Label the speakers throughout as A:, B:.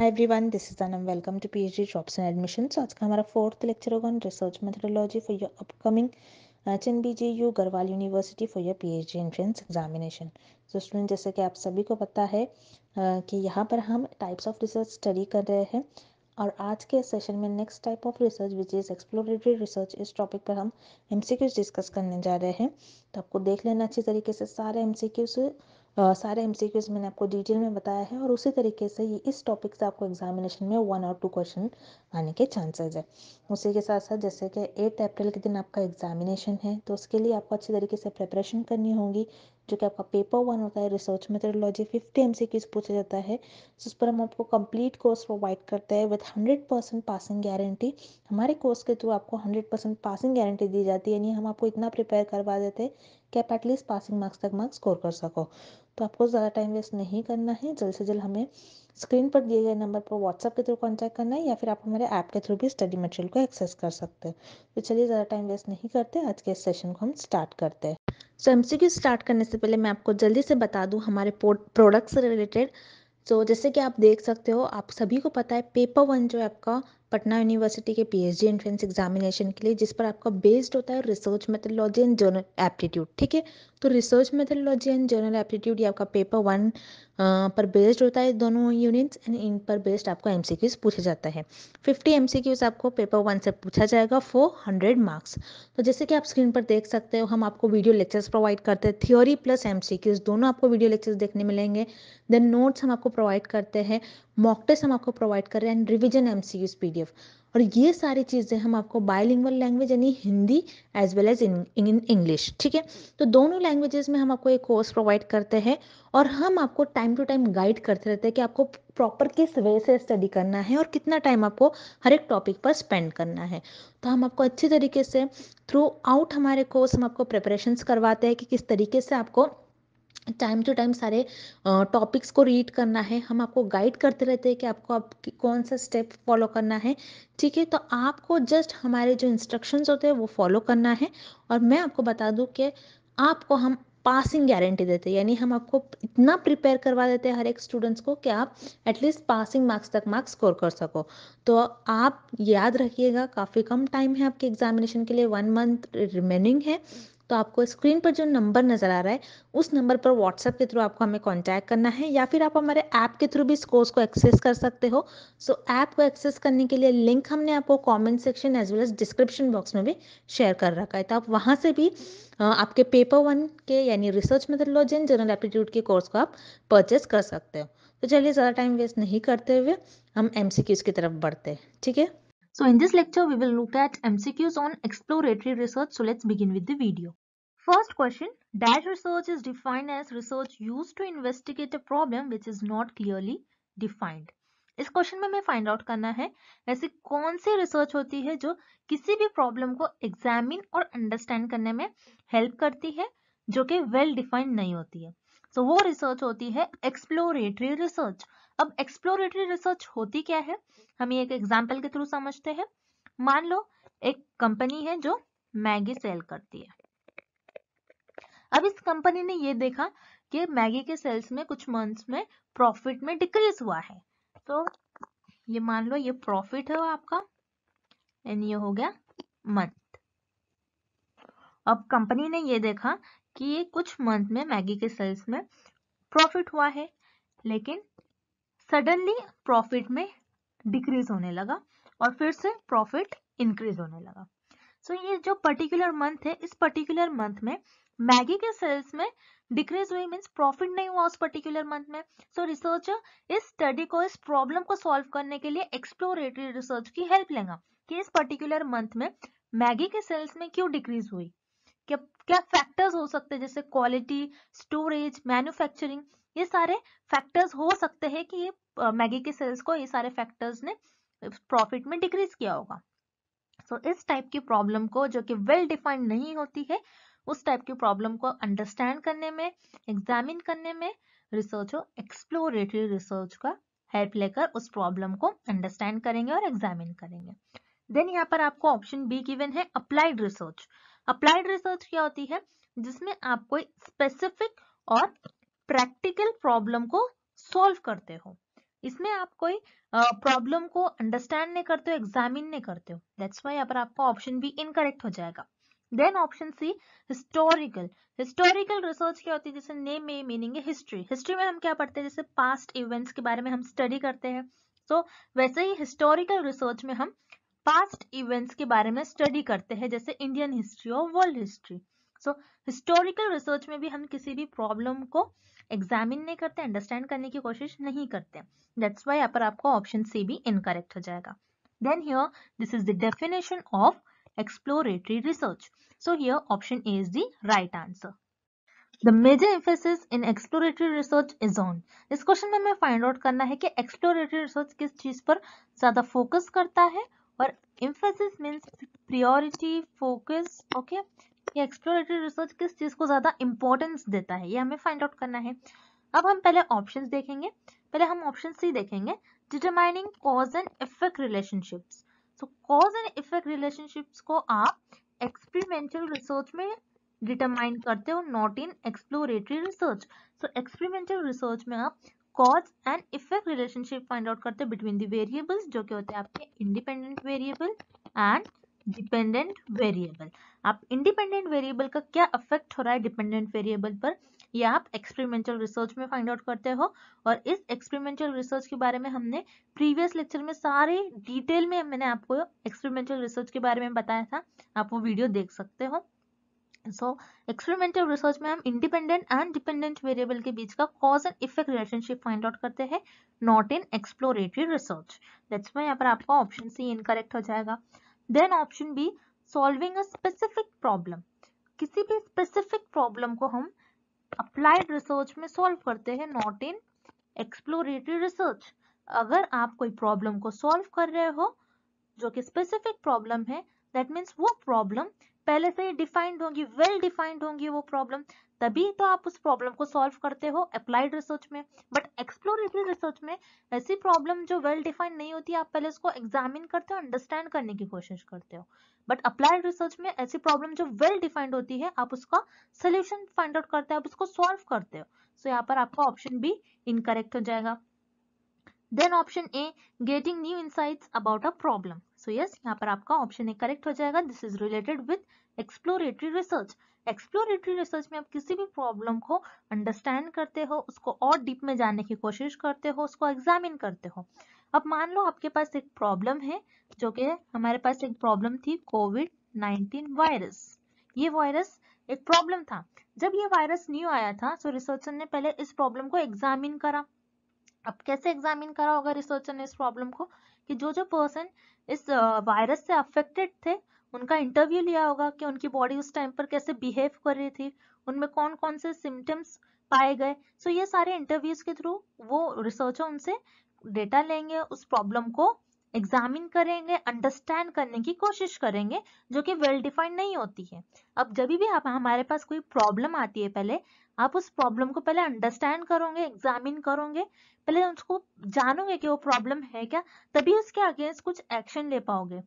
A: Hi everyone this is Anam welcome to PhD jobs and admissions आज का हमारा fourth lecture होगा on research methodology for your upcoming H N B G U Garhwal university for your PhD entrance examination so student जैसे कि आप सभी को पता है uh, कि यहाँ पर हम टाइप्स ऑफ रिसर्च स्टडी कर रहे हैं और आज के सेशन में next type of research which is exploratory research इस टॉपिक पर हम एम डिस्कस करने जा रहे हैं तो आपको देख लेना अच्छी तरीके से सारे एम सारे एम सी क्यूज़ मैंने आपको डिटेल में बताया है और उसी तरीके से ये इस टॉपिक से आपको एग्जामिनेशन में वन और टू क्वेश्चन आने के चांसेस है उसी के साथ साथ जैसे कि एट अप्रैल के दिन आपका एग्जामिनेशन है तो उसके लिए आपको अच्छी तरीके से प्रिपरेशन करनी होगी जो कि आपका पेपर वन होता है research methodology fifty M C Qs पूछा जाता है उस पर हम आपको कंप्लीट कोर्स प्रोवाइड करते हैं with hundred percent passing guarantee हमारे कोर्स के थ्रू आपको हंड्रेड परसेंट पासिंग गारंटी दी जाती है यानी हम आपको इतना प्रिपेयर करवा देते हैं कि आप एटलीस्ट पासिंग मार्क्स तक मार्क्स स्कोर कर सको तो आपको ज़्यादा टाइम वेस्ट नहीं करना है जल्द से जल्द हमें स्क्रीन पर दिए गए नंबर पर व्हाट्सअप के थ्रू कॉन्टैक्ट करना है या फिर आप हमारे ऐप के थ्रू भी स्टडी मटेरियल को एक्सेस कर सकते हैं तो चलिए ज़्यादा टाइम वेस्ट नहीं करते आज के सेशन को हम स्टार्ट करते हैं सो एम स्टार्ट करने से पहले मैं आपको जल्दी से बता दूँ हमारे प्रोडक्ट्स रिलेटेड सो जैसे कि आप देख सकते हो आप सभी को पता है पेपर वन जो है आपका पटना यूनिवर्सिटी के पीएचडी एंट्रेंस एग्जामिनेशन के लिए जिस पर आपका बेस्ड होता है research methodology and general aptitude ठीक है तो research methodology and general aptitude ये आपका पेपर वन पर बेस्ड होता है दोनों यूनिट्स एंड इन पर बेस्ड आपको एम पूछा जाता है फिफ्टी एम आपको पेपर वन से पूछा जाएगा फोर हंड्रेड मार्क्स तो जैसे कि आप स्क्रीन पर देख सकते हो हम आपको वीडियो लेक्चर्स प्रोवाइड करते हैं थ्योरी प्लस एम दोनों आपको वीडियो लेक्चर्स देखने मिलेंगे देन नोट्स हम आपको प्रोवाइड करते हैं मॉक टेस्ट हम आपको प्रोवाइड कर रहे हैं and revision M C PDF और ये सारी चीज़ें हम आपको बायलिंगुअल लैंग्वेज यानी Hindi as well as in English ठीक है तो दोनों लैंग्वेजेस में हम आपको एक कोर्स प्रोवाइड करते हैं और हम आपको टाइम टू टाइम गाइड करते रहते हैं कि आपको प्रॉपर किस वे से स्टडी करना है और कितना टाइम आपको हर एक टॉपिक पर स्पेंड करना है तो हम आपको अच्छे तरीके से थ्रू आउट हमारे कोर्स हम आपको प्रेपरेशंस करवाते हैं कि किस तरीके से आपको टाइम टू टाइम सारे टॉपिक्स को रीड करना है हम आपको गाइड करते रहते हैं कि आपको आप कौन सा स्टेप फॉलो करना है ठीक है तो आपको जस्ट हमारे जो इंस्ट्रक्शंस होते हैं वो फॉलो करना है और मैं आपको बता दूं कि आपको हम पासिंग गारंटी देते हैं यानी हम आपको इतना प्रिपेयर करवा देते हैं हर एक स्टूडेंट्स को कि आप एटलीस्ट पासिंग मार्क्स तक मार्क्स स्कोर कर सको तो आप याद रखिएगा काफ़ी कम टाइम है आपके एग्जामिनेशन के लिए वन मंथ रिमेनिंग है तो आपको स्क्रीन पर जो नंबर नज़र आ रहा है उस नंबर पर व्हाट्सएप के थ्रू आपको हमें कॉन्टैक्ट करना है या फिर आप हमारे ऐप के थ्रू भी इस कोर्स को एक्सेस कर सकते हो सो so, ऐप को एक्सेस करने के लिए लिंक हमने आपको comment section as well as description box में भी शेयर कर रखा है तो आप वहाँ से भी आपके पेपर वन के यानी research methodology and general aptitude के कोर्स को आप परचेज कर सकते हो तो चलिए ज़्यादा टाइम वेस्ट नहीं करते हुए हम एम की तरफ बढ़ते हैं ठीक है So in this lecture, we will look at MCQs on exploratory research. So let's begin with the video. First question, dash research is defined as research used to investigate a problem which is not clearly defined. इस question में हमें find out करना है ऐसी कौन सी research होती है जो किसी भी प्रॉब्लम को एग्जामिन और अंडरस्टैंड करने में हेल्प करती है जो कि वेल डिफाइंड नहीं होती है सो so, वो रिसर्च होती है एक्सप्लोरेटरी रिसर्च अब एक्सप्लोरेटरी रिसर्च होती क्या है हम ये एक एग्जाम्पल के थ्रू समझते हैं मान लो एक कंपनी है जो मैगी सेल करती है अब इस कंपनी ने ये देखा कि मैगी के सेल्स में कुछ मंथ्स में प्रॉफिट में डिक्रीज हुआ है तो ये मान लो ये प्रॉफिट है आपका एंड ये हो गया मंथ अब कंपनी ने ये देखा कि ये कुछ मंथ में मैगी के सेल्स में प्रॉफिट हुआ है लेकिन सडनली प्रॉफिट में डिक्रीज होने लगा और फिर से प्रॉफिट इंक्रीज होने लगा सो so, ये जो पर्टिकुलर मंथ है इस पर्टिकुलर मंथ में मैगी के सेल्स में डिक्रीज हुई मीन्स प्रॉफिट नहीं हुआ उस पर्टिकुलर मंथ में सो so, रिसर्चर इस स्टडी को इस प्रॉब्लम को सॉल्व करने के लिए एक्सप्लोरेटरी रिसर्च की हेल्प लेगा कि इस पर्टिकुलर मंथ में मैगी के सेल्स में क्यों डिक्रीज हुई क्या क्या फैक्टर्स हो सकते हैं जैसे क्वालिटी स्टोरेज मैन्युफैक्चरिंग ये सारे फैक्टर्स हो सकते हैं कि मैगी के सेल्स को ये सारे फैक्टर्स ने प्रॉफिट में डिक्रीज किया होगा सो so, इस टाइप की प्रॉब्लम को जो कि वेल डिफाइंड नहीं होती है उस टाइप की प्रॉब्लम को अंडरस्टैंड करने में एग्जामिन करने में रिसर्च हो एक्सप्लोरेटरी रिसर्च का हेल्प लेकर उस प्रॉब्लम को अंडरस्टैंड करेंगे और एग्जामिन करेंगे देन यहाँ पर आपको ऑप्शन बी गिवन है अप्लाइड रिसर्च अप्लाइड रिसर्च क्या होती है जिसमें आप कोई स्पेसिफिक और प्रैक्टिकल प्रॉब्लम को सॉल्व करते हो इसमें आप कोई प्रॉब्लम को अंडरस्टैंड नहीं करते हो एग्जामिन नहीं करते हो दैट्स वाई यहाँ पर आपका ऑप्शन बी इनकरेक्ट हो जाएगा then option C historical historical research क्या होती है जैसे नेम में मीनिंग है हिस्ट्री हिस्ट्री में हम क्या पढ़ते हैं जैसे पास्ट इवेंट्स के बारे में हम स्टडी करते हैं सो so, वैसे ही हिस्टोरिकल रिसर्च में हम पास्ट इवेंट्स के बारे में स्टडी करते हैं जैसे इंडियन हिस्ट्री और world history so historical research में भी हम किसी भी प्रॉब्लम को uh, एग्जामिन नहीं करते अंडरस्टैंड करने की कोशिश नहीं करते दैट्स वाई पर आपको ऑप्शन सी भी इनकरेक्ट हो जाएगा then here this is the definition of exploratory research so here option A is the right answer The major emphasis in exploratory research is on. इस क्वेश्चन में हमें find out करना है कि exploratory research किस चीज पर ज्यादा फोकस करता है और emphasis means priority focus okay कि एक्सप्लोरेटरी रिसर्च किस चीज़ को ज़्यादा इंपॉर्टेंस देता है ये हमें फाइंड आउट करना है अब हम पहले ऑप्शंस देखेंगे पहले हम ऑप्शंस ही देखेंगे determining cause and effect relationships so cause and effect relationships को आप एक्सपेरिमेंटल रिसर्च में डिटरमाइन करते हो not in exploratory research so experimental research में आप cause and effect relationship find out करते हो बिटवीन द वेरिएबल्स जो कि होते हैं आपके independent variable and dependent variable आप इंडिपेंडेंट वेरिएबल का क्या अफेक्ट हो रहा है डिपेंडेंट वेरिएबल पर यह आप एक्सपेरिमेंटल रिसर्च में फाइंड आउट करते हो और इस एक्सपेरिमेंटल रिसर्च के बारे में हमने प्रीवियस लेक्चर में सारे डिटेल में मैंने आपको एक्सपेरिमेंटल रिसर्च के बारे में बताया था आप वो वीडियो देख सकते हो सो एक्सपेरिमेंटल रिसर्च में हम इंडिपेंडेंट एंड डिपेंडेंट वेरिएबल के बीच का cause and effect relationship find out करते हैं not in exploratory research that's में यहाँ पर आपका ऑप्शन सी इनकरेक्ट हो जाएगा then option B solving a specific problem किसी भी स्पेसिफिक प्रॉब्लम को हम अप्लाइड रिसर्च में सॉल्व करते हैं नॉट इन एक्सप्लोरेटरी रिसर्च अगर आप कोई प्रॉब्लम को सॉल्व कर रहे हो जो कि स्पेसिफिक प्रॉब्लम है दैट मीन्स वो प्रॉब्लम पहले से ही डिफाइंड होंगी वेल डिफाइंड होंगी वो प्रॉब्लम तभी तो आप उस प्रॉब्लम को सॉल्व करते हो अप्लाइड रिसर्च में बट एक्सप्लोरेटरी रिसर्च में ऐसी प्रॉब्लम जो वेल well डिफाइंड नहीं होती आप पहले उसको एग्जामिन करते हो अंडरस्टैंड करने की कोशिश करते हो बट अप्लाइड रिसर्च में ऐसी प्रॉब्लम जो वेल well डिफाइंड होती है आप उसका सोल्यूशन फाइंड आउट करते हो आप उसको सॉल्व करते हो सो so, यहाँ पर आपका ऑप्शन भी इनकरेक्ट हो जाएगा then option A getting new insights about a problem so yes यहाँ पर आपका ऑप्शन ए करेक्ट हो जाएगा this is related with exploratory research exploratory research में आप किसी भी प्रॉब्लम को अंडरस्टैंड करते हो उसको और डीप में जानने की कोशिश करते हो उसको एग्जामिन करते हो अब मान लो आपके पास एक प्रॉब्लम है जो कि हमारे पास एक प्रॉब्लम थी कोविड नाइन्टीन वायरस ये वायरस एक प्रॉब्लम था जब ये वायरस न्यू आया था तो रिसर्चर ने पहले इस प्रॉब्लम को एग्जामिन करा अब कैसे एग्जामिन करा होगा रिसर्चर ने इस प्रॉब्लम को कि जो जो पर्सन इस वायरस से अफेक्टेड थे उनका इंटरव्यू लिया होगा कि उनकी बॉडी उस टाइम पर कैसे बिहेव कर रही थी उनमें कौन कौन से सिम्टम्स पाए गए सो ये सारे इंटरव्यूज के थ्रू वो रिसर्चर उनसे डेटा लेंगे उस प्रॉब्लम को एग्जामिन करेंगे अंडरस्टैंड करने की कोशिश करेंगे जो कि वेल well डिफाइंड नहीं होती है अब जब भी आप हमारे पास कोई प्रॉब्लम आती है पहले आप उस प्रॉब्लम को पहले अंडरस्टैंड करोगे एग्जामिन करोगे पहले उसको जानोगे कि वो प्रॉब्लम है क्या तभी उसके अगेंस्ट कुछ एक्शन ले पाओगे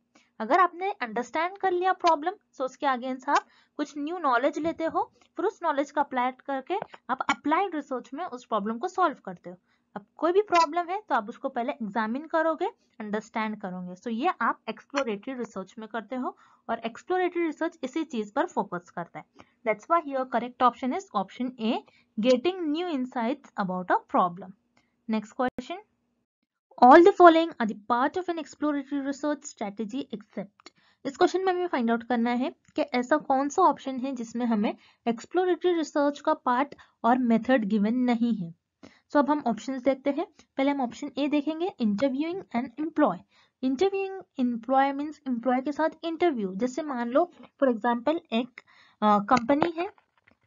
A: अगर आपने अंडरस्टैंड कर लिया प्रॉब्लम तो उसके अगेंस्ट आप कुछ न्यू नॉलेज लेते हो फिर उस नॉलेज का अप्लाई करके आप अप्लाइड रिसर्च में उस प्रॉब्लम को सॉल्व करते हो अब कोई भी प्रॉब्लम है तो आप उसको पहले एग्जामिन करोगे अंडरस्टैंड करोगे सो so, ये आप एक्सप्लोरेटरी रिसर्च में करते हो और एक्सप्लोरेटरी रिसर्च इसी चीज पर फोकस करता है that's why your correct option is option A getting new insights about a problem next question all the following are the part of an exploratory research strategy except इस question में हमें find out करना है कि ऐसा कौन सा option है जिसमें हमें एक्सप्लोरेटरी रिसर्च का पार्ट और मेथड गिवन नहीं है सो so, अब हम ऑप्शन देखते हैं पहले हम ऑप्शन ए देखेंगे interviewing and employee interviewing employee means employee के साथ इंटरव्यू जैसे मान लो फॉर एग्जाम्पल एक कंपनी है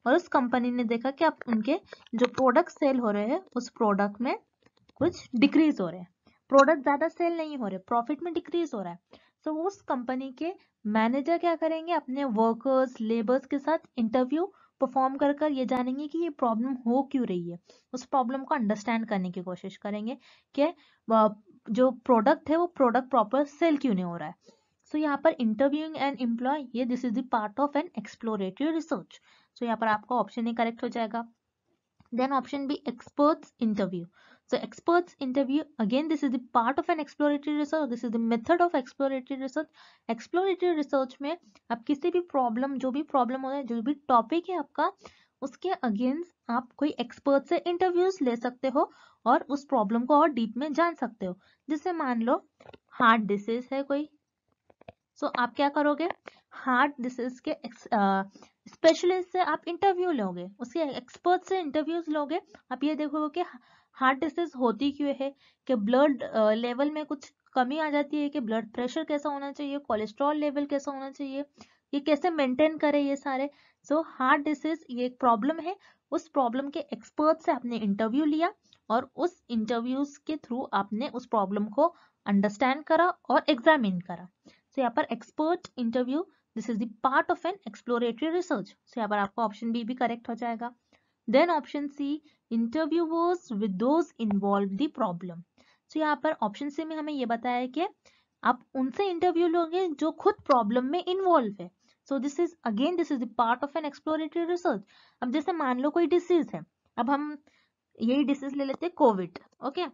A: और उस कंपनी ने देखा कि आप उनके जो प्रोडक्ट सेल हो रहे हैं उस प्रोडक्ट में कुछ डिक्रीज हो रहे हैं प्रोडक्ट ज़्यादा सेल नहीं हो रहे प्रॉफिट में डिक्रीज हो रहा है सो so, उस कंपनी के मैनेजर क्या करेंगे अपने वर्कर्स लेबर्स के साथ इंटरव्यू परफॉर्म कर कर ये जानेंगे कि ये प्रॉब्लम हो क्यों रही है उस प्रॉब्लम को अंडरस्टैंड करने की कोशिश करेंगे कि जो प्रोडक्ट है वो प्रोडक्ट प्रॉपर सेल क्यों नहीं हो रहा है सो so, यहाँ पर इंटरव्यूइंग एंड एम्प्लॉय ये this is the part of an exploratory research so यहाँ पर आपका ऑप्शन ए करेक्ट हो जाएगा then option B experts interview So experts interview, again this is the part of an exploratory research, this is the method of exploratory research. Exploratory research में आप किसी भी problem जो भी problem हो रहा है जो भी topic है आपका उसके अगेंस्ट आप कोई एक्सपर्ट से इंटरव्यूज ले सकते हो और उस प्रॉब्लम को और डीप में जान सकते हो जैसे मान लो हार्ट डिसीज है कोई सो so, आप क्या करोगे हार्ट डिसीज के स्पेशलिस्ट से आप इंटरव्यू लोगे उसके एक्सपर्ट से इंटरव्यूज लोगे आप ये देखोगे कि हार्ट डिसीज होती क्यों है कि ब्लड लेवल में कुछ कमी आ जाती है कि ब्लड प्रेशर कैसा होना चाहिए कोलेस्ट्रॉल लेवल कैसा होना चाहिए ये कैसे मेंटेन करें ये सारे सो हार्ट डिसीज ये एक प्रॉब्लम है उस प्रॉब्लम के एक्सपर्ट से आपने इंटरव्यू लिया और उस इंटरव्यूज के थ्रू आपने उस प्रॉब्लम को अंडरस्टैंड करा और एग्जामिन करा सो यहाँ पर expert interview this is the part of an exploratory research so यहाँ पर आपका ऑप्शन बी भी करेक्ट हो जाएगा then option C interview interviewers with those involve the problem तो यहाँ पर ऑप्शन सी में हमें ये बताया कि आप उनसे इंटरव्यू लोगे जो खुद प्रॉब्लम में इन्वॉल्व है so this is again this is the part of an exploratory research अब जैसे मान लो कोई डिसीज है अब हम यही डिसीज ले लेते हैं कोविड ओके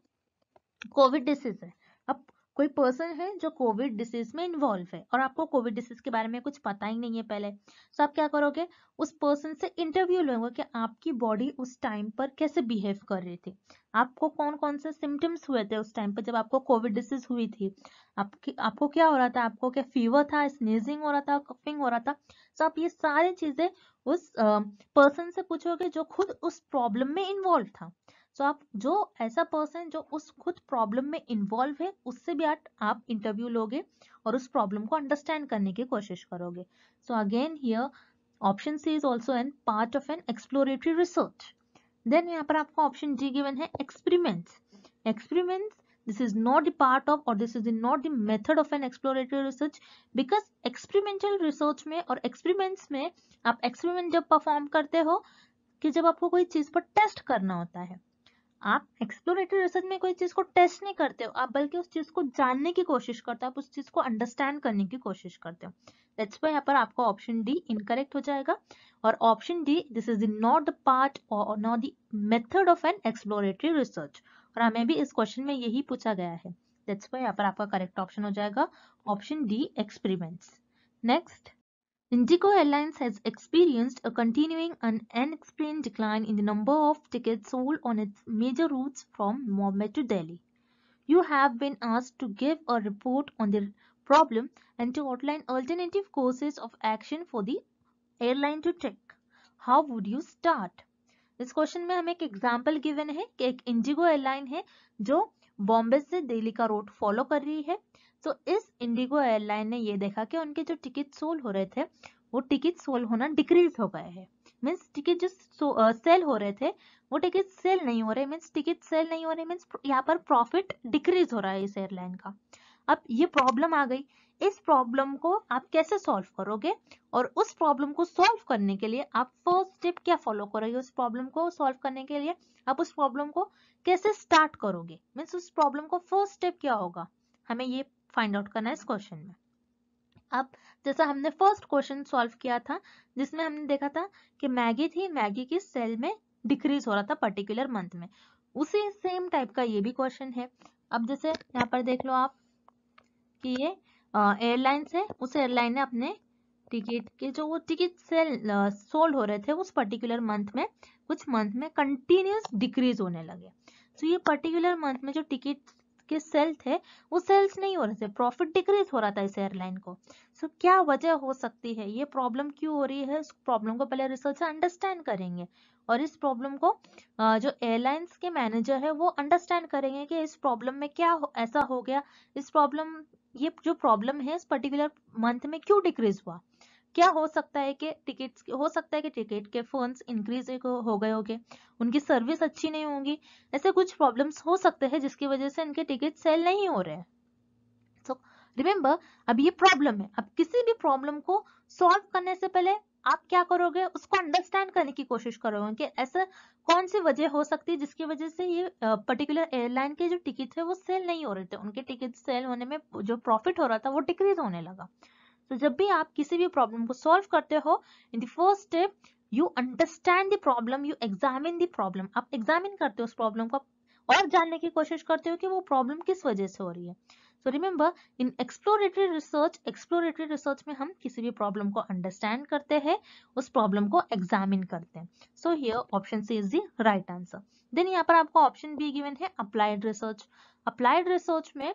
A: कोविड डिसीज है कोई पर्सन है जो कोविड डिसीज में इन्वॉल्व है और आपको कोविड डिसीज के बारे में कुछ पता ही नहीं है पहले तो आप क्या करोगे उस पर्सन से इंटरव्यू लोगे कि आपकी बॉडी उस टाइम पर कैसे बिहेव कर रही थी आपको कौन कौन से सिम्टम्स हुए थे उस टाइम पर जब आपको कोविड डिसीज हुई थी आपकी आपको क्या हो रहा था आपको क्या फीवर था स्नीजिंग हो रहा था कफिंग हो रहा था तो आप ये सारी चीज़ें उस पर्सन से पूछोगे जो खुद उस प्रॉब्लम में इन्वॉल्व था सो आप जो ऐसा पर्सन जो उस खुद प्रॉब्लम में इन्वॉल्व है उससे भी आप, इंटरव्यू लोगे और उस प्रॉब्लम को अंडरस्टैंड करने की कोशिश करोगे so again here option C is also an part of an exploratory research then यहाँ पर आपको ऑप्शन जी गिवन है experiments experiments this is not the part of or this is not not the method of an exploratory research because experimental research में और experiments में आप experiment जब perform करते हो कि जब आपको कोई चीज पर टेस्ट करना होता है आप एक्सप्लोरेटरी रिसर्च में कोई चीज को टेस्ट नहीं करते हो आप बल्कि उस चीज को जानने की कोशिश करते हो आप उस चीज को अंडरस्टैंड करने की कोशिश करते हो दैट्स वाई यहाँ पर आपका ऑप्शन डी इनकरेक्ट हो जाएगा और option D this is not the part और not the method of an exploratory research और हमें भी इस क्वेश्चन में यही पूछा गया है दैट्स वाई यहाँ पर आपका करेक्ट ऑप्शन हो जाएगा option D experiments next Indigo Airlines has experienced a continuing and unexplained decline in the number of tickets sold on its major routes from Mumbai to Delhi. You have been asked to give a report on the problem and to outline alternative courses of action for the airline to take. How would you start? इस question में हमें एक example given है कि एक Indigo airline है जो बॉम्बे से दिल्ली का रूट फॉलो कर रही है सो तो इस इंडिगो एयरलाइन ने ये देखा कि उनके जो टिकट सोल हो रहे थे वो टिकट सोल होना डिक्रीज हो गए हैं मीन्स टिकट जो सेल हो रहे थे वो टिकट सेल नहीं हो रहे मीन्स टिकट सेल नहीं हो रहे मीन्स यहाँ पर प्रॉफिट डिक्रीज हो रहा है इस एयरलाइन का अब ये प्रॉब्लम आ गई इस प्रॉब्लम को आप कैसे सॉल्व करोगे और उस प्रॉब्लम को सॉल्व करने के लिए आप फर्स्ट स्टेप क्या फॉलो करोगे उस प्रॉब्लम को सॉल्व करने के लिए आप उस प्रॉब्लम को कैसे स्टार्ट करोगे मीन्स उस प्रॉब्लम को फर्स्ट स्टेप क्या होगा हमें ये फाइंड आउट करना है इस क्वेश्चन में अब जैसा हमने फर्स्ट क्वेश्चन सॉल्व किया था जिसमें हमने देखा था कि मैगी थी मैगी की सेल में डिक्रीज हो रहा था पर्टिकुलर मंथ में उसी सेम टाइप का ये भी क्वेश्चन है अब जैसे यहाँ पर देख लो आप कि ये एयरलाइंस है उस एयरलाइन ने अपने टिकट के जो वो टिकट सेल सोल्ड हो रहे थे उस पर्टिकुलर मंथ में कुछ मंथ में कंटिन्यूस डिक्रीज होने लगे तो ये पर्टिकुलर मंथ में जो टिकट उसके सेल थे वो सेल्स नहीं हो रहे थे प्रॉफिट डिक्रीज हो रहा था इस एयरलाइन को सो so, क्या वजह हो सकती है ये प्रॉब्लम क्यों हो रही है इस प्रॉब्लम को पहले रिसर्च अंडरस्टैंड करेंगे और इस प्रॉब्लम को जो एयरलाइंस के मैनेजर है वो अंडरस्टैंड करेंगे कि इस प्रॉब्लम में क्या हो, ऐसा हो गया इस प्रॉब्लम ये जो प्रॉब्लम है इस पर्टिकुलर मंथ में क्यों डिक्रीज हुआ क्या हो सकता है कि टिकट्स हो सकता है कि टिकट के फंड्स इंक्रीज हो गए होंगे उनकी सर्विस अच्छी नहीं होगी ऐसे कुछ प्रॉब्लम्स हो सकते हैं जिसकी वजह से इनके टिकट सेल नहीं हो रहे हैं सो रिमेम्बर अब ये प्रॉब्लम है अब किसी भी प्रॉब्लम को सॉल्व करने से पहले आप क्या करोगे उसको अंडरस्टैंड करने की कोशिश करोगे कि ऐसा कौन सी वजह हो सकती है जिसकी वजह से ये पर्टिकुलर एयरलाइन के जो टिकट है वो सेल नहीं हो रहे थे उनके टिकट सेल होने में जो प्रॉफिट हो रहा था वो डिक्रीज होने लगा सो जब भी आप किसी भी प्रॉब्लम को सॉल्व करते हो in the first step you understand the problem you examine the problem आप एग्जामिन करते हो उस प्रॉब्लम को और जानने की कोशिश करते हो कि वो प्रॉब्लम किस वजह से हो रही है so remember in exploratory research exploratory research में हम किसी भी प्रॉब्लम को अंडरस्टैंड करते हैं उस प्रॉब्लम को एग्जामिन करते हैं so here option C is the right answer then यहाँ पर आपको ऑप्शन बी गिवन है अप्लाइड रिसर्च अप्लाइड रिसर्च में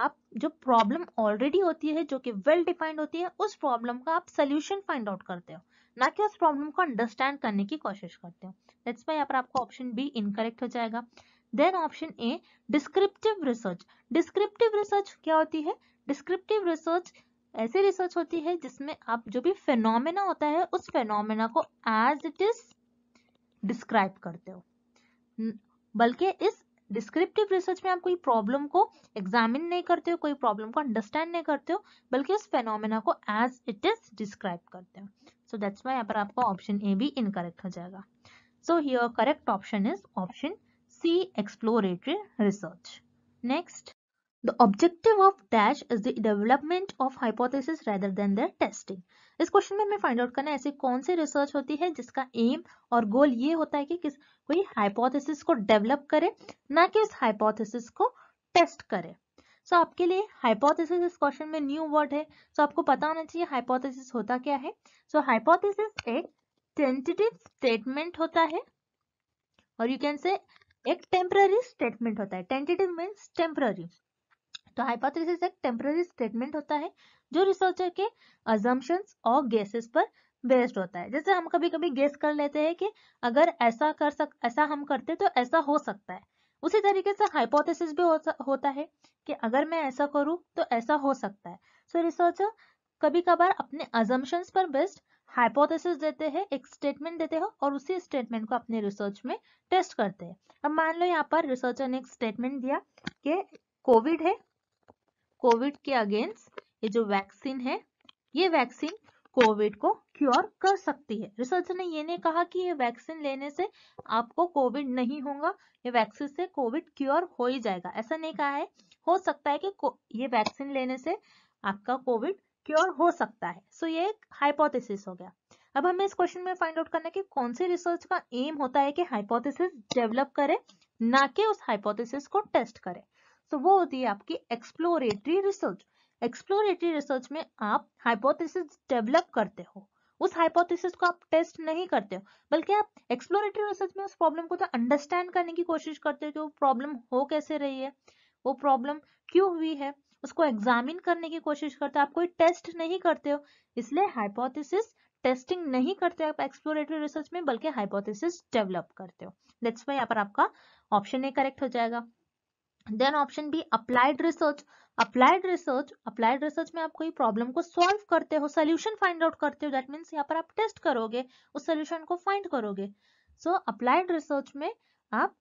A: आप जो प्रॉब्लम ऑलरेडी होती है जो कि वेल डिफाइंड होती है उस प्रॉब्लम का आप सोल्यूशन फाइंड आउट करते हो ना कि उस प्रॉब्लम को अंडरस्टैंड करने की कोशिश करते हो दैट्स वाई यहाँ पर आपका ऑप्शन बी इनकरेक्ट हो जाएगा then option A descriptive research descriptive research क्या होती है डिस्क्रिप्टिव रिसर्च ऐसी रिसर्च होती है जिसमें आप जो भी फेनोमेना होता है उस फेनोमेना को एज इट इज डिस्क्राइब करते हो बल्कि इस डिस्क्रिप्टिव रिसर्च में आप कोई प्रॉब्लम को एग्जामिन नहीं करते हो कोई प्रॉब्लम को अंडरस्टैंड नहीं करते हो बल्कि उस फेनोमेना को एज इट इज डिस्क्राइब करते हो सो दैट्स वाई यहाँ पर आपका ऑप्शन ए भी इनकरेक्ट हो जाएगा so here correct option is option C exploratory research next The objective of DASH is the development of hypothesis rather than their testing. इस question में हमें फाइंड आउट करना है ऐसी कौन सी रिसर्च होती है जिसका एम और गोल ये होता है कि किस कोई हाइपोथेसिस को डेवलप करे ना कि उस हाइपोथेसिस को टेस्ट करे सो so, आपके लिए हाइपोथेसिस इस क्वेश्चन में न्यू वर्ड है सो so, आपको पता होना चाहिए हाइपोथेसिस होता क्या है सो so, हाइपोथेसिस एक टेंटेटिव स्टेटमेंट होता है और यू कैन से एक टेम्पररी स्टेटमेंट होता है टेंटेटिव मीन्स टेम्पररी तो हाइपोथेसिस एक टेम्पररी स्टेटमेंट होता है जो रिसर्चर के अजम्पन्स और गेसेस पर बेस्ड होता है जैसे हम कभी कभी गेस कर लेते हैं कि अगर ऐसा कर सक ऐसा हम करते तो ऐसा हो सकता है उसी तरीके से हाइपोथेसिस भी हो, होता है कि अगर मैं ऐसा करूं तो ऐसा हो सकता है सो so, रिसर्चर कभी कभार अपने अजम्पन्स पर बेस्ड हाइपोथेसिस देते हैं एक स्टेटमेंट देते हैं और उसी स्टेटमेंट को अपने रिसर्च में टेस्ट करते हैं अब मान लो यहाँ पर रिसर्चर ने एक स्टेटमेंट दिया कि कोविड है कोविड के अगेंस्ट ये जो वैक्सीन है ये वैक्सीन कोविड को क्योर कर सकती है रिसर्च ने ये नहीं कहा कि ये वैक्सीन लेने से आपको कोविड नहीं होगा ये वैक्सीन से कोविड क्योर हो ही जाएगा ऐसा नहीं कहा है हो सकता है कि ये वैक्सीन लेने से आपका कोविड क्योर हो सकता है सो so, ये एक हाइपोथेसिस हो गया अब हमें इस क्वेश्चन में फाइंड आउट करना है कि कौन सी रिसर्च का एम होता है कि हाइपोथेसिस डेवलप करे ना कि उस हाइपोथेसिस को टेस्ट करे तो so, वो होती है आपकी एक्सप्लोरेटरी रिसर्च एक्सप्लोरेटरी रिसर्च में आप हाइपोथेसिस डेवलप करते हो उस हाइपोथेसिस को आप टेस्ट नहीं करते हो बल्कि आप एक्सप्लोरेटरी रिसर्च में उस प्रॉब्लम को तो अंडरस्टैंड करने की कोशिश करते हो कि वो प्रॉब्लम हो कैसे रही है वो प्रॉब्लम क्यों हुई है उसको एग्जामिन करने की कोशिश करते हो आप कोई टेस्ट नहीं करते हो इसलिए हाइपोथेसिस टेस्टिंग नहीं करते आप एक्सप्लोरेटरी रिसर्च में बल्कि हाइपोथेसिस डेवलप करते हो लेट्स वाई यहाँ पर आपका ऑप्शन ए करेक्ट हो जाएगा then option B applied research applied research applied research में आप कोई प्रॉब्लम को सॉल्व करते हो सोल्यूशन फाइंड आउट करते हो दैट मीन्स यहाँ पर आप टेस्ट करोगे उस सोल्यूशन को फाइंड करोगे सो अप्लाइड रिसर्च में आप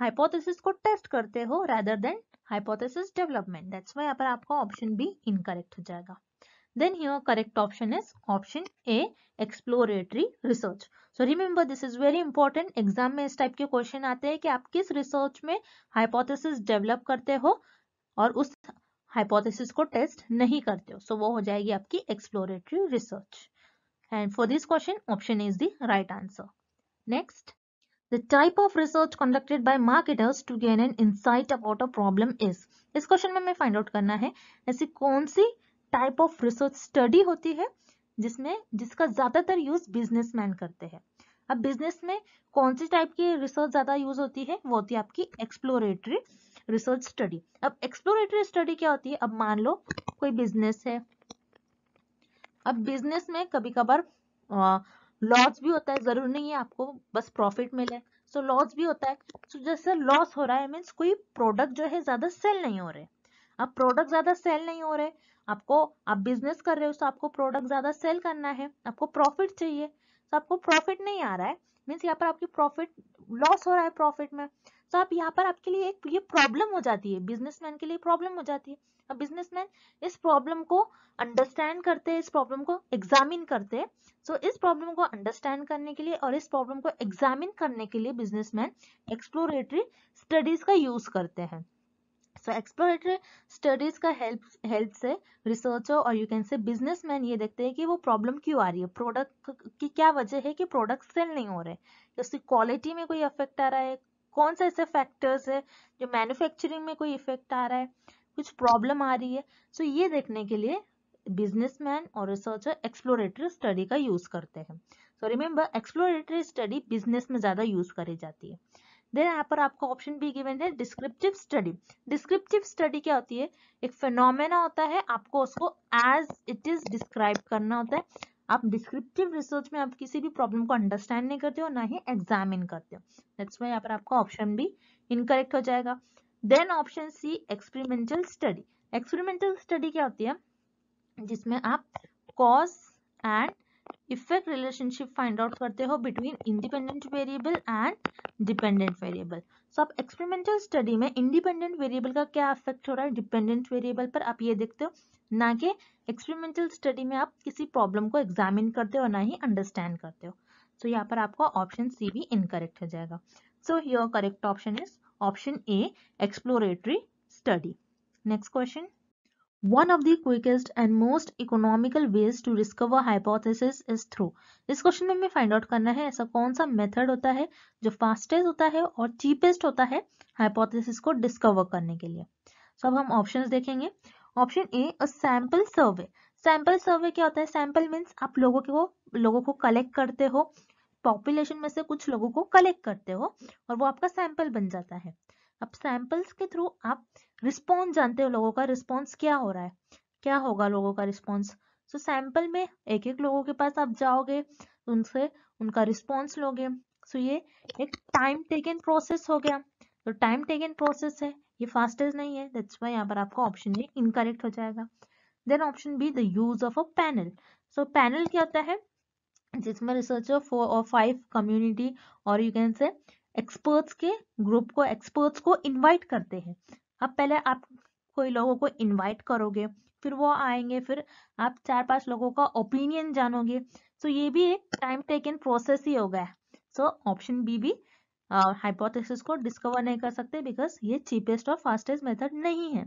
A: हाइपोथेसिस को टेस्ट करते हो rather than hypothesis development that's why यहाँ पर आपका ऑप्शन बी इनकरेक्ट हो जाएगा Then here correct option is option A exploratory research. So remember this is very important exam mein is type ke question aate hai ki aap kis research mein hypothesis develop karte ho aur us hypothesis ko test nahi karte ho So wo ho jayegi aapki exploratory research. And for this question option A is the right answer. Next. The type of research conducted by marketers to gain an insight about a problem is. इस question में हमें find out करना है ऐसी कौन सी type of research study होती है जिसमें जिसका ज़्यादातर यूज़ बिजनेसमैन करते हैं अब बिजनेस में कौन सी टाइप की रिसर्च ज़्यादा यूज़ होती है वो होती है आपकी एक्सप्लोरेटरी रिसर्च स्टडी अब एक्सप्लोरेटरी स्टडी क्या होती है अब मान लो कोई बिजनेस है अब बिजनेस में कभी कभार लॉस भी होता है जरूर नहीं है आपको बस प्रॉफिट मिले सो so, लॉस भी होता है सो so, जैसे लॉस हो रहा है मीन्स कोई प्रोडक्ट जो है ज्यादा सेल नहीं हो रहे अब प्रोडक्ट ज्यादा सेल नहीं हो रहे आपको आप बिजनेस कर रहे हो तो आपको प्रोडक्ट ज्यादा सेल करना है आपको प्रॉफिट चाहिए तो आपको प्रॉफिट नहीं आ रहा है मीन्स यहाँ पर आपकी प्रॉफिट लॉस हो रहा है प्रॉफिट में तो आप यहाँ पर आपके लिए एक ये प्रॉब्लम हो जाती है बिजनेसमैन के लिए प्रॉब्लम हो जाती है अब बिजनेसमैन इस प्रॉब्लम को अंडरस्टैंड करते हैं इस प्रॉब्लम को एग्जामिन करते हैं सो इस प्रॉब्लम को अंडरस्टैंड करने के लिए और इस प्रॉब्लम को एग्जामिन करने के लिए बिजनेसमैन एक्सप्लोरेटरी स्टडीज का यूज करते हैं सो एक्सप्लोरेटरी स्टडीज का हेल्प हेल्प से रिसर्चर और यू कैन से बिजनेसमैन ये देखते हैं कि वो प्रॉब्लम क्यों आ रही है प्रोडक्ट की क्या वजह है कि प्रोडक्ट सेल नहीं हो रहे उसकी क्वालिटी में कोई इफेक्ट आ रहा है कौन से ऐसे फैक्टर्स है जो मैन्युफैक्चरिंग में कोई इफेक्ट आ रहा है कुछ प्रॉब्लम आ रही है सो so, ये देखने के लिए बिजनेसमैन और रिसर्चर एक्सप्लोरेटरी स्टडी का यूज करते हैं so remember exploratory study business में ज्यादा यूज करी जाती है देन यहाँ पर आपको ऑप्शन बी गिवन है डिस्क्रिप्टिव स्टडी डिस्क्रिप्टिव स्टडी क्या होती है एक फेनोमेना होता है आपको उसको एज इट इज डिस्क्राइब करना होता है आप डिस्क्रिप्टिव रिसर्च में आप किसी भी प्रॉब्लम को अंडरस्टैंड नहीं करते हो ना ही एग्जामिन करते हो दैट्स वाई यहाँ पर आपका ऑप्शन बी इनकरेक्ट हो जाएगा then option C experimental study experimental study क्या होती है जिसमें आप cause and effect relationship find out करते हो between independent variable and dependent variable so आप एक्सपेरिमेंटल स्टडी में इंडिपेंडेंट वेरिएबल का क्या इफेक्ट हो रहा है डिपेंडेंट वेरिएबल पर आप ये देखते हो ना कि एक्सपेरिमेंटल स्टडी में आप किसी प्रॉब्लम को एग्जामिन करते हो ना ही अंडरस्टैंड करते हो सो so, यहाँ पर आपका ऑप्शन सी भी इनकरेक्ट हो जाएगा so your correct option is option A exploratory study next question One of the quickest and most economical ways to discover hypothesis is through. इस क्वेश्चन में हमें फाइंड आउट करना है ऐसा कौन सा मेथड होता है जो फास्टेस्ट होता है और चीपेस्ट होता है हाइपोथेसिस को डिस्कवर करने के लिए सो अब हम ऑप्शंस देखेंगे option A a sample survey sample survey क्या होता है सैंपल मीन्स आप लोगों को लोगों को कलेक्ट करते हो पॉपुलेशन में से कुछ लोगों को कलेक्ट करते हो और वो आपका सैंपल बन जाता है अब सैंपल्स के थ्रू आप रिस्पॉन्स जानते हो लोगों का रिस्पॉन्स क्या हो रहा है क्या होगा लोगों का रिस्पॉन्स सो सैंपल में एक एक लोगों के पास आप जाओगे उनसे उनका रिस्पॉन्स लोगे सो so, ये एक टाइम टेकन प्रोसेस हो गया तो टाइम टेकन प्रोसेस है ये फास्टेस्ट नहीं है दैट्स वाई यहाँ पर आपका ऑप्शन ये इनकरेक्ट हो जाएगा then option B the use of a panel so panel क्या होता है जिसमें रिसर्चर फोर और फाइव कम्युनिटी और यू कैन से एक्सपर्ट्स के ग्रुप को एक्सपर्ट्स को इनवाइट करते हैं अब पहले आप कोई लोगों को इनवाइट करोगे फिर वो आएंगे फिर आप चार पांच लोगों का ओपिनियन जानोगे सो तो ये भी एक टाइम टेकन प्रोसेस ही हो गया सो ऑप्शन बी भी हाइपोथेसिस uh, को डिस्कवर नहीं कर सकते बिकॉज ये चीपेस्ट और फास्टेस्ट मेथड नहीं है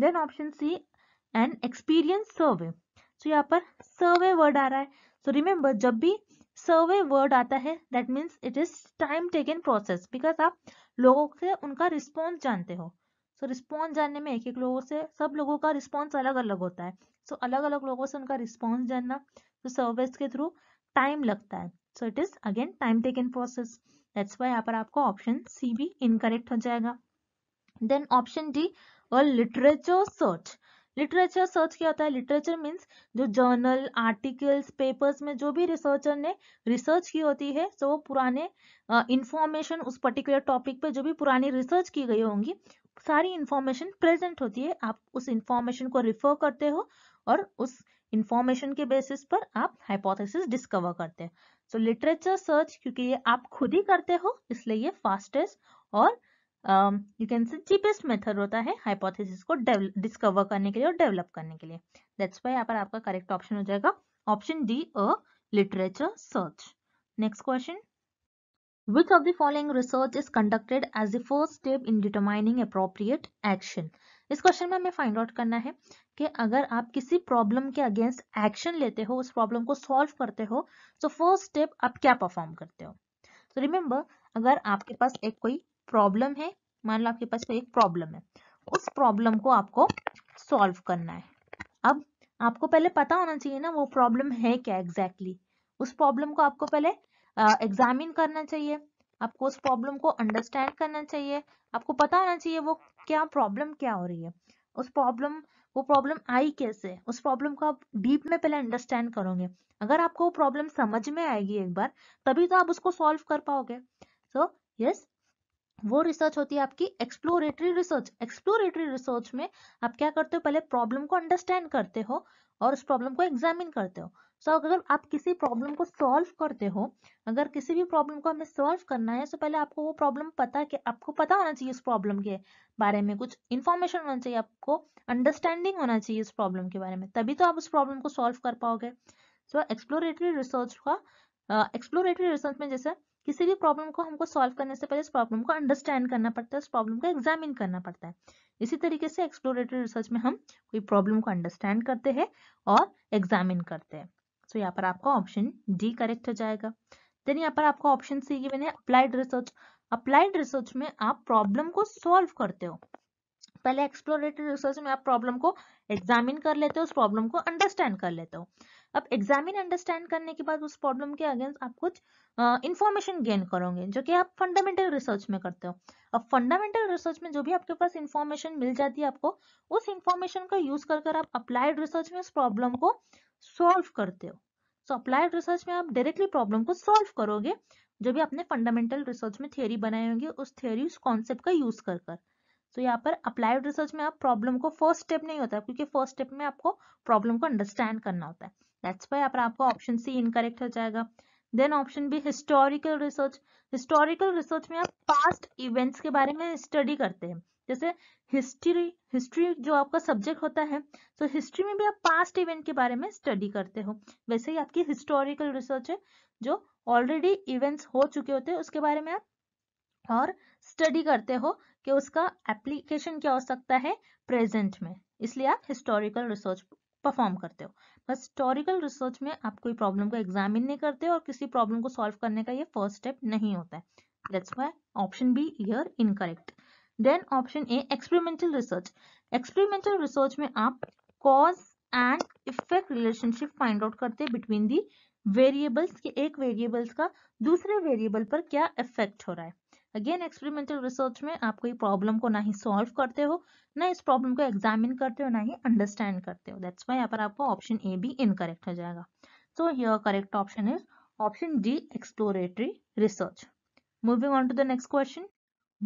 A: then option C and experience survey so यहाँ पर सर्वे वर्ड आ रहा है सो so, रिमेम्बर जब भी सर्वे वर्ड आता है that means it is time taken process because आप लोगों से उनका रिस्पॉन्स जानते हो सो so, रिस्पॉन्स जानने में एक एक लोगों से सब लोगों का रिस्पॉन्स अलग अलग होता है सो so, अलग अलग लोगों से उनका रिस्पॉन्स जानना तो so, सर्वेस के थ्रू टाइम लगता है so it is again time taken process that's why यहाँ पर आपको ऑप्शन सी भी इनकरेक्ट हो जाएगा देन ऑप्शन डी और लिटरेचर सर्च लिटरेचर सर्च क्या होता है लिटरेचर मीन्स जो जर्नल आर्टिकल्स पेपर्स में जो भी रिसर्चर ने रिसर्च की होती है तो वो पुराने इंफॉर्मेशन उस पर्टिकुलर टॉपिक पे जो भी पुरानी रिसर्च की गई होंगी सारी इंफॉर्मेशन प्रेजेंट होती है आप उस इंफॉर्मेशन को रिफर करते हो और उस इंफॉर्मेशन के बेसिस पर आप हाइपोथेसिस डिस्कवर करते हैं सो लिटरेचर सर्च क्योंकि ये आप खुद ही करते हो इसलिए ये फास्टेस्ट और you can say cheapest method होता है हाइपोथेसिस को डिस्कवर करने के लिए और डेवलप करने के लिए दैट्स वाई यहाँ पर आपका करेक्ट ऑप्शन हो जाएगा option D a literature search next question Which of the following research is conducted as the first step in determining appropriate action? इस क्वेश्चन में हमें फाइंड आउट करना है कि अगर आप किसी प्रॉब्लम के अगेंस्ट एक्शन लेते हो उस प्रॉब्लम को सॉल्व करते हो तो फर्स्ट स्टेप आप क्या परफॉर्म करते हो तो so रिमेंबर अगर आपके पास एक कोई प्रॉब्लम है मान लो आपके पास कोई एक प्रॉब्लम है उस प्रॉब्लम को आपको सॉल्व करना है अब आपको पहले पता होना चाहिए ना वो प्रॉब्लम है क्या एग्जैक्टली exactly. उस प्रॉब्लम को आपको पहले एग्जामिन uh, करना चाहिए आपको उस प्रॉब्लम को अंडरस्टैंड करना चाहिए आपको पता होना चाहिए वो क्या प्रॉब्लम क्या हो रही है उस प्रॉब्लम वो प्रॉब्लम आई कैसे उस प्रॉब्लम को आप डीप में पहले अंडरस्टैंड करोगे अगर आपको वो प्रॉब्लम समझ में आएगी एक बार तभी तो आप उसको सॉल्व कर पाओगे सो यस वो रिसर्च होती है आपकी एक्सप्लोरेटरी रिसर्च एक्सप्लोरेटरी रिसर्च में आप क्या करते हो पहले प्रॉब्लम को अंडरस्टैंड करते हो और उस प्रॉब्लम को एग्जामिन करते हो सो so, अगर आप किसी प्रॉब्लम को सॉल्व करते हो अगर किसी भी प्रॉब्लम को हमें सॉल्व करना है तो पहले आपको वो प्रॉब्लम पता कि आपको पता होना चाहिए उस प्रॉब्लम के बारे में कुछ इन्फॉर्मेशन होना चाहिए आपको अंडरस्टैंडिंग होना चाहिए उस प्रॉब्लम के बारे में तभी तो आप उस प्रॉब्लम को सॉल्व कर पाओगे सो एक्सप्लोरेटरी रिसर्च का एक्सप्लोरेटरी रिसर्च में जैसे किसी भी प्रॉब्लम को हमको सॉल्व करने से पहले इस प्रॉब्लम को अंडरस्टैंड करना पड़ता है उस प्रॉब्लम को एग्जामिन करना पड़ता है इसी तरीके से एक्सप्लोरेटरी रिसर्च में हम कोई प्रॉब्लम को अंडरस्टैंड करते हैं और एग्जामिन करते हैं सो so, यहाँ पर आपका ऑप्शन डी करेक्ट हो जाएगा देन यहाँ पर आपका ऑप्शन सी गिवन है अप्लाइड रिसर्च अप्लाइड रिसर्च में आप प्रॉब्लम को सॉल्व करते हो पहले एक्सप्लोरेटरी रिसर्च में आप प्रॉब्लम को एग्जामिन कर लेते हो उस प्रॉब्लम को अंडरस्टैंड कर लेते हो अब एग्जामिन अंडरस्टैंड करने के बाद उस प्रॉब्लम के अगेंस्ट आप कुछ इन्फॉर्मेशन गेन करोगे जो कि आप फंडामेंटल रिसर्च में करते हो अब फंडामेंटल रिसर्च में जो भी आपके पास इन्फॉर्मेशन मिल जाती है आपको उस इन्फॉर्मेशन का यूज कर आप अप्लाइड रिसर्च में उस प्रॉब्लम को सॉल्व करते हो सो अप्लाइड रिसर्च में आप डायरेक्टली प्रॉब्लम को सॉल्व करोगे जो भी आपने फंडामेंटल रिसर्च में थियोरी बनाई होगी उस थियोरी उस कॉन्सेप्ट का यूज कर कर तो यहाँ पर अप्लाइड रिसर्च में आप प्रॉब्लम को फर्स्ट स्टेप नहीं होता क्योंकि फर्स्ट स्टेप में आपको प्रॉब्लम को अंडरस्टैंड करना होता है दैट्स वाई आप आपको ऑप्शन सी इनकरेक्ट हो जाएगा then option B historical research historical research में आप पास्ट इवेंट्स के बारे में स्टडी करते हैं जैसे हिस्ट्री हिस्ट्री जो आपका सब्जेक्ट होता है तो हिस्ट्री में भी आप पास्ट इवेंट के बारे में स्टडी करते हो वैसे ही आपकी हिस्टोरिकल रिसर्च है जो ऑलरेडी इवेंट्स हो चुके होते हैं उसके बारे में आप और स्टडी करते हो कि उसका एप्लीकेशन क्या हो सकता है प्रेजेंट में इसलिए आप हिस्टोरिकल रिसर्च परफॉर्म करते हो बस हिस्टोरिकल रिसर्च में आप कोई प्रॉब्लम को एग्जामिन नहीं करते और किसी प्रॉब्लम को सॉल्व करने का ये फर्स्ट स्टेप नहीं होता है that's option B year incorrect then option A experimental research experimental research में आप cause and effect relationship find out करते हैं बिटवीन दी वेरिएबल्स के एक वेरिएबल्स का दूसरे वेरिएबल पर क्या इफेक्ट हो रहा है अगेन एक्सपेरिमेंटल रिसर्च में आप कोई प्रॉब्लम को ना ही सॉल्व करते हो ना इस प्रॉब्लम को एग्जामिन करते हो ना ही अंडरस्टैंड करते हो दैट्स वाई यहाँ पर आपको ऑप्शन ए भी इनकरेक्ट हो जाएगा so your correct option is option D exploratory research moving on to the next question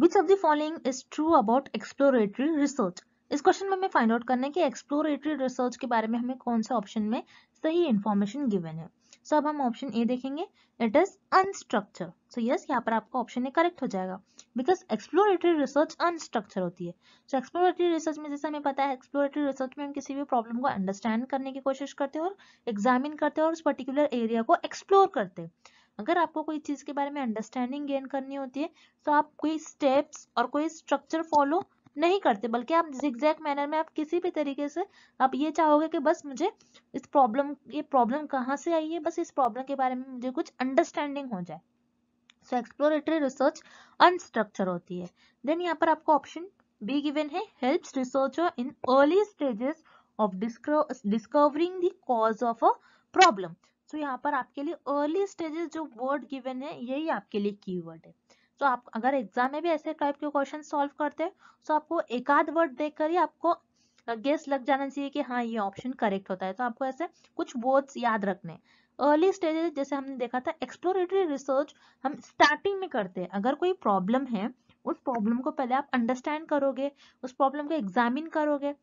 A: which of the following is true about exploratory research इस क्वेश्चन में हमें फाइंड आउट करना है कि एक्सप्लोरेटरी रिसर्च के बारे में हमें कौन से ऑप्शन में सही इन्फॉर्मेशन गिवन है सो अब हम ऑप्शन ए देखेंगे it is unstructured so yes यहाँ पर आपका ऑप्शन ए करेक्ट हो जाएगा बिकॉज एक्सप्लोरेटरी रिसर्च अनस्ट्रक्चर होती है सो एक्सप्लोरेटरी रिसर्च में जैसे हमें पता है एक्सप्लोरेटरी रिसर्च में हम किसी भी प्रॉब्लम को अंडरस्टैंड करने की कोशिश करते हैं और एग्जामिन करते हैं और उस पर्टिकुलर एरिया को एक्सप्लोर करते हैं अगर आपको कोई चीज़ के बारे में अंडरस्टैंडिंग गेन करनी होती है तो आप कोई स्टेप्स और कोई स्ट्रक्चर फॉलो नहीं करते बल्कि आप जिग्जैक मैनर में आप किसी भी तरीके से आप ये चाहोगे कि बस मुझे इस प्रॉब्लम ये प्रॉब्लम कहाँ से आई है बस इस प्रॉब्लम के बारे में मुझे कुछ अंडरस्टैंडिंग हो जाए सो एक्सप्लोरेटरी रिसर्च अनस्ट्रक्चर होती है देन यहाँ पर आपको ऑप्शन बी गिवेन है helps researcher in early stages of discovering the cause of a problem so यहाँ पर आपके लिए अर्ली स्टेजेस जो वर्ड गिवेन है यही आपके लिए की है तो आप अगर एग्जाम में भी ऐसे टाइप के क्वेश्चन सॉल्व करते हैं तो आपको एक आध वर्ड देख ही आपको गेस लग जाना चाहिए कि हाँ ये ऑप्शन करेक्ट होता है तो आपको ऐसे कुछ वर्ड्स याद रखने अर्ली स्टेजेस जैसे हमने देखा था एक्सप्लोरेटरी रिसर्च हम स्टार्टिंग में करते हैं अगर कोई प्रॉब्लम है उस प्रॉब्लम को पहले आप अंडरस्टैंड करोगे उस प्रॉब्लम को एग्जामिन करोगे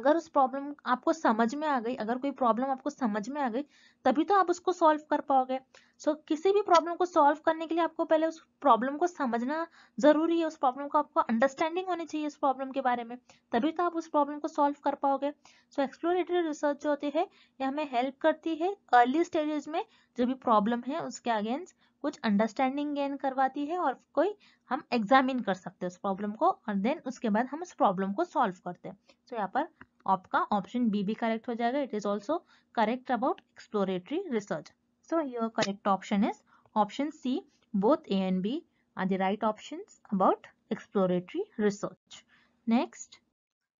A: अगर उस प्रॉब्लम आपको समझ में आ गई अगर कोई प्रॉब्लम आपको समझ में आ गई तभी तो आप उसको सॉल्व कर पाओगे सो so, किसी भी प्रॉब्लम को सॉल्व करने के लिए आपको पहले उस प्रॉब्लम को समझना जरूरी है उस प्रॉब्लम को आपको अंडरस्टैंडिंग होनी चाहिए उस प्रॉब्लम के बारे में तभी तो आप उस प्रॉब्लम को सॉल्व कर पाओगे सो एक्सप्लोरेटरी रिसर्च जो होती है ये हमें हेल्प करती है अर्ली स्टेजेस में जो भी प्रॉब्लम है उसके अगेंस्ट कुछ अंडरस्टैंडिंग गेन करवाती है और कोई हम एग्जामिन कर सकते हैं उस प्रॉब्लम को और देन उसके बाद हम उस प्रॉब्लम को सॉल्व करते हैं सो so, यहाँ पर आपका ऑप्शन बी भी करेक्ट हो जाएगा it is also correct about exploratory research So your correct option is option C. Both A and B are the right options about exploratory research. Next,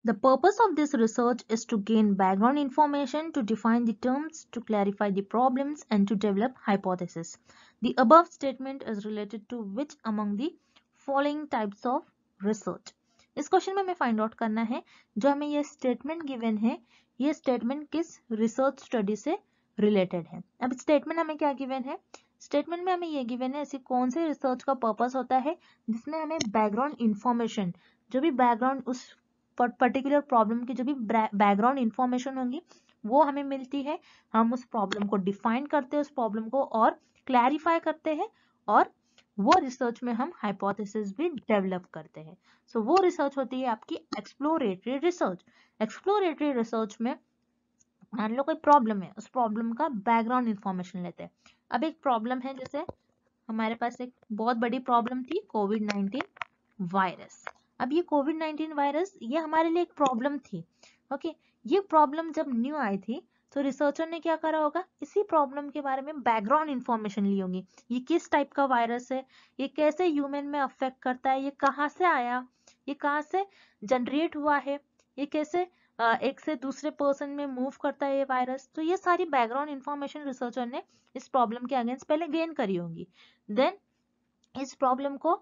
A: the purpose of this research is to gain background information to define the terms, to clarify the problems and to develop hypotheses. The above statement is related to which among the following types of research. इस question में हमें find out करना है जो हमें ये statement given है ये स्टेटमेंट किस रिसर्च स्टडी से रिलेटेड है अब स्टेटमेंट हमें क्या गिवेन है स्टेटमेंट में हमें ये गिवेन है ऐसे कौन से रिसर्च का पर्पस होता है जिसमें हमें बैकग्राउंड इन्फॉर्मेशन जो भी बैकग्राउंड उस पर्टिकुलर प्रॉब्लम की जो भी बैकग्राउंड इन्फॉर्मेशन होंगी वो हमें मिलती है हम उस प्रॉब्लम को डिफाइन करते हैं उस प्रॉब्लम को और क्लैरिफाई करते हैं और वो रिसर्च में हम हाइपोथेसिस भी डेवलप करते हैं सो so, वो रिसर्च होती है आपकी एक्सप्लोरेटरी रिसर्च एक्सप्लोरेटरी रिसर्च में मान लो कोई प्रॉब्लम है उस प्रॉब्लम का बैकग्राउंड इन्फॉर्मेशन लेते हैं अब एक प्रॉब्लम है जैसे हमारे पास एक बहुत बड़ी प्रॉब्लम थी कोविड नाइन्टीन वायरस अब ये कोविड नाइन्टीन वायरस ये हमारे लिए एक प्रॉब्लम थी ओके ये प्रॉब्लम जब न्यू आई थी तो रिसर्चर ने क्या करा होगा इसी प्रॉब्लम के बारे में बैकग्राउंड इन्फॉर्मेशन ली होगी ये किस टाइप का वायरस है ये कैसे ह्यूमन में अफेक्ट करता है ये कहाँ से आया ये कहाँ से जनरेट हुआ है ये कैसे एक से दूसरे पर्सन में मूव करता है ये वायरस तो ये सारी बैकग्राउंड इन्फॉर्मेशन रिसर्चर ने इस प्रॉब्लम के अगेंस्ट पहले गेन करी होगी देन इस प्रॉब्लम को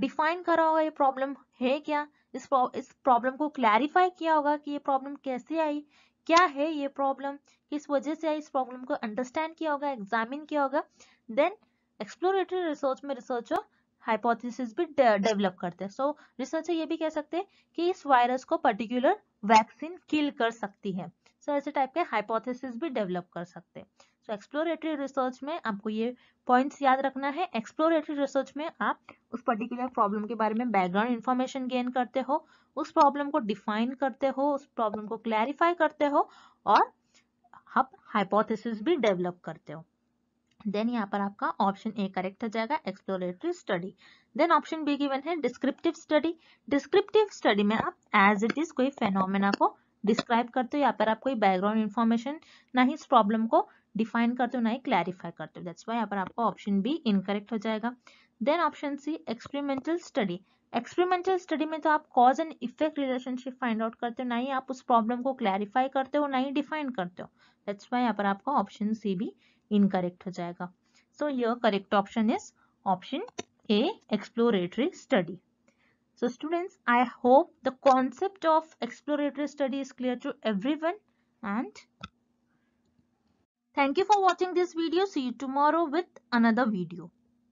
A: डिफाइन करा होगा ये प्रॉब्लम है क्या इस इस प्रॉब्लम को क्लैरिफाई किया होगा कि ये प्रॉब्लम कैसे आई क्या है ये प्रॉब्लम किस वजह से आई इस प्रॉब्लम को अंडरस्टैंड किया होगा एग्जामिन किया होगा देन एक्सप्लोरेटरी रिसर्च में रिसर्चर हाइपोथेसिस भी डेवलप करते हैं सो so, रिसर्चर ये भी कह सकते हैं कि इस वायरस को पर्टिकुलर वैक्सीन किल कर सकती है सो ऐसे टाइप के हाइपोथेसिस भी डेवलप कर सकते हैं सो एक्सप्लोरेटरी रिसर्च में आपको ये पॉइंट्स याद रखना है एक्सप्लोरेटरी रिसर्च में आप उस पर्टिकुलर प्रॉब्लम के बारे में बैकग्राउंड इन्फॉर्मेशन गेन करते हो उस प्रॉब्लम को डिफाइन करते हो उस प्रॉब्लम को क्लैरिफाई करते हो और आप हाइपोथेसिस भी डेवलप करते हो देन यहाँ पर आपका ऑप्शन ए करेक्ट हो जाएगा exploratory study then option B given है डिस्क्रिप्टिव स्टडी डिस्क्रिप्टिव स्टडी में आप एज इट इज कोई फेनोमेना को डिस्क्राइब करते हो यहाँ पर आप कोई बैकग्राउंड इन्फॉर्मेशन ना ही इस प्रॉब्लम को डिफाइन करते हो ना ही क्लैरिफाई करते हो दैट्स वाई यहाँ पर आपको ऑप्शन बी इनकरेक्ट हो जाएगा then option C experimental study experimental study में तो आप cause and effect relationship find out करते हो ना ही आप उस प्रॉब्लम को क्लैरिफाई करते हो ना ही डिफाइन करते हो दैट्स वाई यहाँ पर आपका ऑप्शन सी भी इनकरेक्ट हो जाएगा so your correct option is option A. Exploratory study. So students, I hope the concept of exploratory study is clear to everyone and thank you for watching this video. See you tomorrow with another video.